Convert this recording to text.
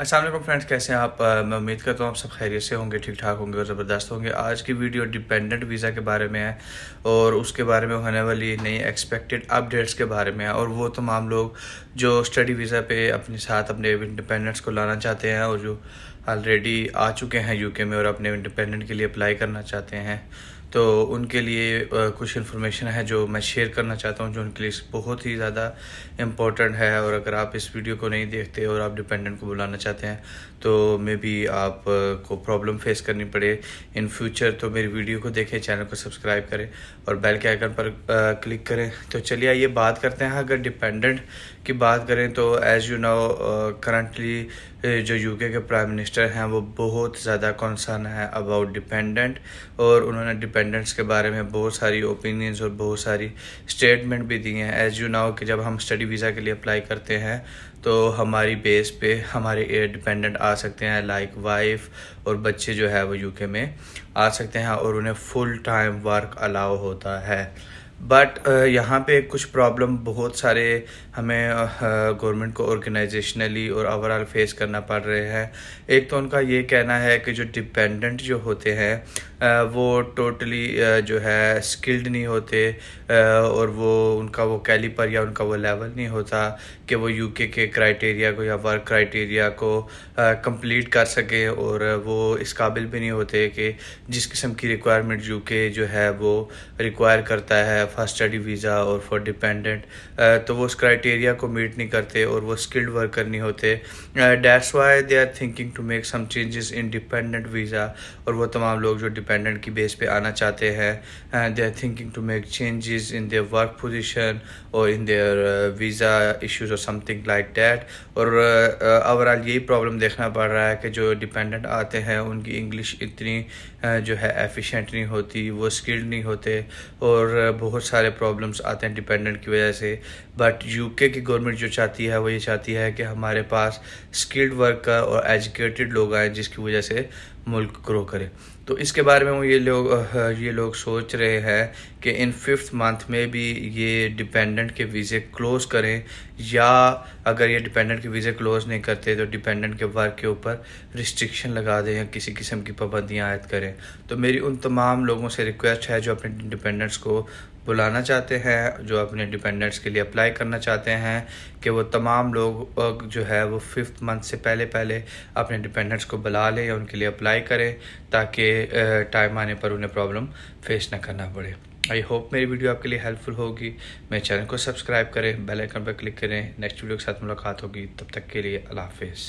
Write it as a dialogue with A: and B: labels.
A: Aslam friends कैसे हैं आप मैं उम्मीद करता हूँ आप सब खैरियत से होंगे ठीक ठाक होंगे और ज़बरदस्त होंगे आज की वीडियो डिपेंडेंट वीज़ा के बारे में है और उसके बारे में होने वाली नई एक्सपेक्टेड अपडेट्स के बारे में है और वो तमाम लोग जो स्टडी वीज़ा पे अपने साथ अपने इंडिपेंडेंट्स को लाना चाहते हैं और जो ऑलरेडी आ चुके हैं यूके में और अपने इंडिपेंडेंट के लिए अप्लाई करना चाहते हैं तो उनके लिए कुछ इन्फॉर्मेशन है जो मैं शेयर करना चाहता हूँ जो उनके लिए बहुत ही ज़्यादा इम्पोर्टेंट है और अगर आप इस वीडियो को नहीं देखते और आप डिपेंडेंट को बुलाना चाहते हैं तो मे बी आप को प्रॉब्लम फेस करनी पड़े इन फ्यूचर तो मेरी वीडियो को देखें चैनल को सब्सक्राइब करें और बेल के आइकन पर क्लिक करें तो चलिए आइए बात करते हैं अगर डिपेंडेंट की बात करें तो एज़ यू नो करंटली जो यूके के प्राइम मिनिस्टर हैं वो बहुत ज़्यादा कॉन्सर्न है अबाउट डिपेंडेंट और उन्होंने डिपेंड डिपेंडेंट्स के बारे में बहुत सारी ओपिनियंस और बहुत सारी स्टेटमेंट भी दी हैं एज यू नाउ कि जब हम स्टडी वीज़ा के लिए अप्लाई करते हैं तो हमारी बेस पे हमारे डिपेंडेंट आ सकते हैं लाइक वाइफ और बच्चे जो है वो यूके में आ सकते हैं और उन्हें फुल टाइम वर्क अलाउ होता है बट uh, यहाँ पे कुछ प्रॉब्लम बहुत सारे हमें गवर्नमेंट uh, को ऑर्गेनाइजेशनली और ओवरऑल फेस करना पड़ रहे हैं एक तो उनका ये कहना है कि जो डिपेंडेंट जो होते हैं uh, वो टोटली जो है स्किल्ड नहीं होते और वो उनका वो कैलिपर या उनका वो लेवल नहीं होता कि वो यूके के क्राइटेरिया को या वर्क क्राइटेरिया को कंप्लीट कर सके और वो इस काबिल भी नहीं होते कि जिस किस्म की रिक्वायरमेंट यूके जो है वो रिक्वायर करता है फर्स्ट स्टडी वीज़ा और फॉर डिपेंडेंट तो वो उस क्राइटेरिया को मीट नहीं करते और वो स्किल्ड वर्कर नहीं होते that's why they are thinking to make some changes in dependent visa और वो तमाम लोग जो डिपेंडेंट की बेस पे आना चाहते हैं they are thinking to make changes in their work position और इन देयर वीज़ा इशूज़ और समथिंग लाइक डैट और ओवरऑल यही प्रॉब्लम देखना पड़ रहा है कि जो डिपेंडेंट आते हैं उनकी इंग्लिश इतनी जो है एफिशिएंट नहीं होती वो स्किल्ड नहीं होते और बहुत बहुत सारे प्रॉब्लम्स आते हैं डिपेंडेंट की वजह से बट यूके की गवर्नमेंट जो चाहती है वो ये चाहती है कि हमारे पास स्किल्ड वर्कर और एजुकेटेड लोग आए जिसकी वजह से मुल्क ग्रो करे तो इसके बारे में वो ये लोग ये लोग सोच रहे हैं कि इन फिफ्थ मंथ में भी ये डिपेंडेंट के वीज़े क्लोज़ करें या अगर ये डिपेंडेंट के वीज़े क्लोज़ नहीं करते तो डिपेंडेंट के वर्क के ऊपर रिस्ट्रिक्शन लगा दें या किसी किस्म की पाबंदियाँ आयद करें तो मेरी उन तमाम लोगों से रिक्वेस्ट है जो अपने डिपेंडेंट्स को बुलाना चाहते हैं जो अपने डिपेंडेंट्स के लिए अप्लाई करना चाहते हैं कि वो तमाम लोग जो है वो फिफ्थ मंथ से पहले पहले अपने डिपेंडेंट्स को बुला लें या उनके लिए अप्लाई अप्लाई करें ताकि टाइम आने पर उन्हें प्रॉब्लम फेस न करना पड़े आई होप मेरी वीडियो आपके लिए हेल्पफुल होगी मेरे चैनल को सब्सक्राइब करें बेल आइकन पर क्लिक करें नेक्स्ट वीडियो के साथ मुलाकात होगी तब तक के लिए अल्लाह हाफिज़